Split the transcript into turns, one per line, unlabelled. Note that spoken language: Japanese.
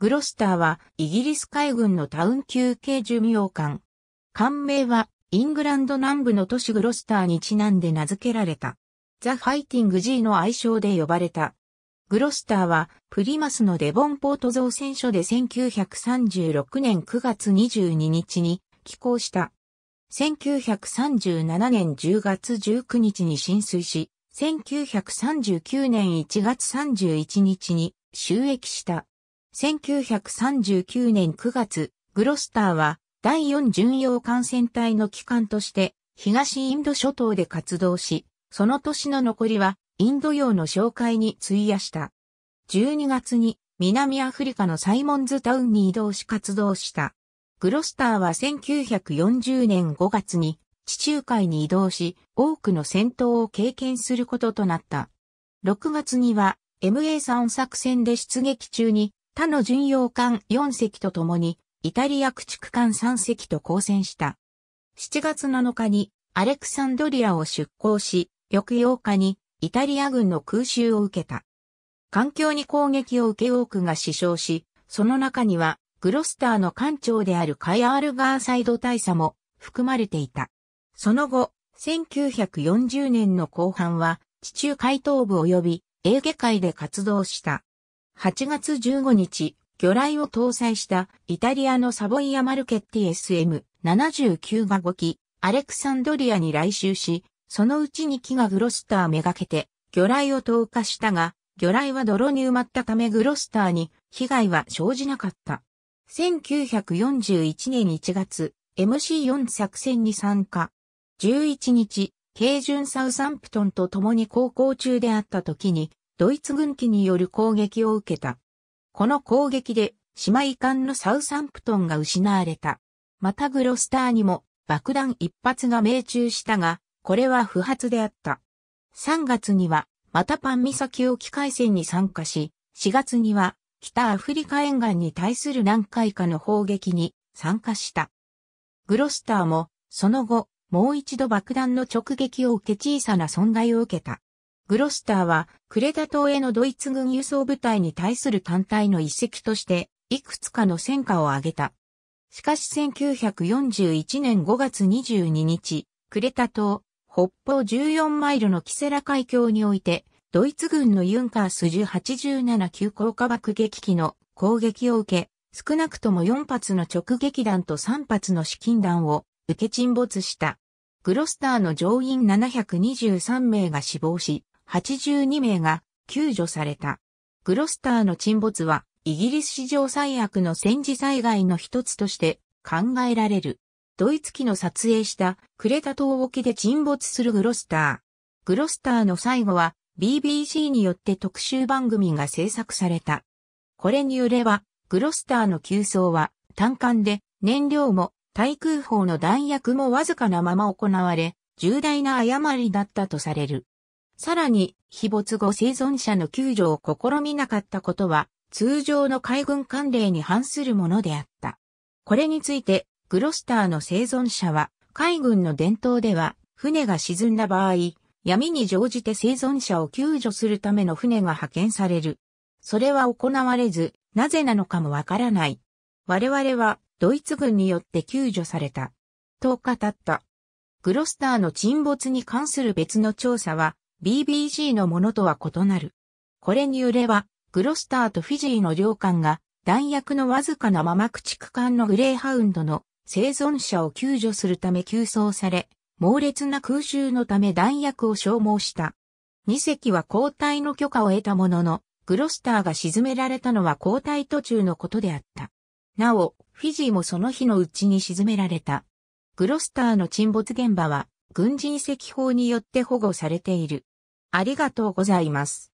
グロスターはイギリス海軍のタウン級軽巡洋艦。艦名はイングランド南部の都市グロスターにちなんで名付けられた。ザ・ファイティング G の愛称で呼ばれた。グロスターはプリマスのデボンポート造船所で1936年9月22日に寄港した。1937年10月19日に浸水し、1939年1月31日に収益した。1939年9月、グロスターは第4巡洋艦船隊の機関として東インド諸島で活動し、その年の残りはインド洋の紹介に費やした。12月に南アフリカのサイモンズタウンに移動し活動した。グロスターは1940年5月に地中海に移動し、多くの戦闘を経験することとなった。6月には MA3 作戦で出撃中に他の巡洋艦4隻と共に、イタリア駆逐艦3隻と交戦した。7月7日にアレクサンドリアを出港し、翌8日にイタリア軍の空襲を受けた。環境に攻撃を受け多くが死傷し、その中にはグロスターの艦長であるカヤール・ガーサイド大佐も含まれていた。その後、1940年の後半は地中海東部及びエーゲ海で活動した。8月15日、魚雷を搭載したイタリアのサボイア・マルケッティ SM79 が5機、アレクサンドリアに来襲し、そのうち2機がグロスターめがけて、魚雷を投下したが、魚雷は泥に埋まったためグロスターに被害は生じなかった。1941年1月、MC4 作戦に参加。11日、軽巡サウサンプトンと共に航行中であった時に、ドイツ軍機による攻撃を受けた。この攻撃で姉妹艦のサウサンプトンが失われた。またグロスターにも爆弾一発が命中したが、これは不発であった。3月には、またパン岬沖海戦に参加し、4月には、北アフリカ沿岸に対する何回かの砲撃に参加した。グロスターも、その後、もう一度爆弾の直撃を受け小さな損害を受けた。グロスターは、クレタ島へのドイツ軍輸送部隊に対する艦隊の一跡として、いくつかの戦果を挙げた。しかし1941年5月22日、クレタ島、北方14マイルのキセラ海峡において、ドイツ軍のユンカース1 8 7急降下爆撃機の攻撃を受け、少なくとも4発の直撃弾と3発の資金弾を受け沈没した。グロスターの乗員723名が死亡し、82名が救助された。グロスターの沈没はイギリス史上最悪の戦時災害の一つとして考えられる。ドイツ機の撮影したクレタ島沖で沈没するグロスター。グロスターの最後は BBC によって特集番組が制作された。これによれば、グロスターの急走は単管で燃料も対空砲の弾薬もわずかなまま行われ、重大な誤りだったとされる。さらに、非没後生存者の救助を試みなかったことは、通常の海軍慣例に反するものであった。これについて、グロスターの生存者は、海軍の伝統では、船が沈んだ場合、闇に乗じて生存者を救助するための船が派遣される。それは行われず、なぜなのかもわからない。我々は、ドイツ軍によって救助された。と語った。グロスターの沈没に関する別の調査は、BBC のものとは異なる。これによれば、グロスターとフィジーの領艦が、弾薬のわずかなまま駆逐艦のグレーハウンドの生存者を救助するため急走され、猛烈な空襲のため弾薬を消耗した。2隻は交代の許可を得たものの、グロスターが沈められたのは交代途中のことであった。なお、フィジーもその日のうちに沈められた。グロスターの沈没現場は、軍人遺法によって保護されている。ありがとうございます。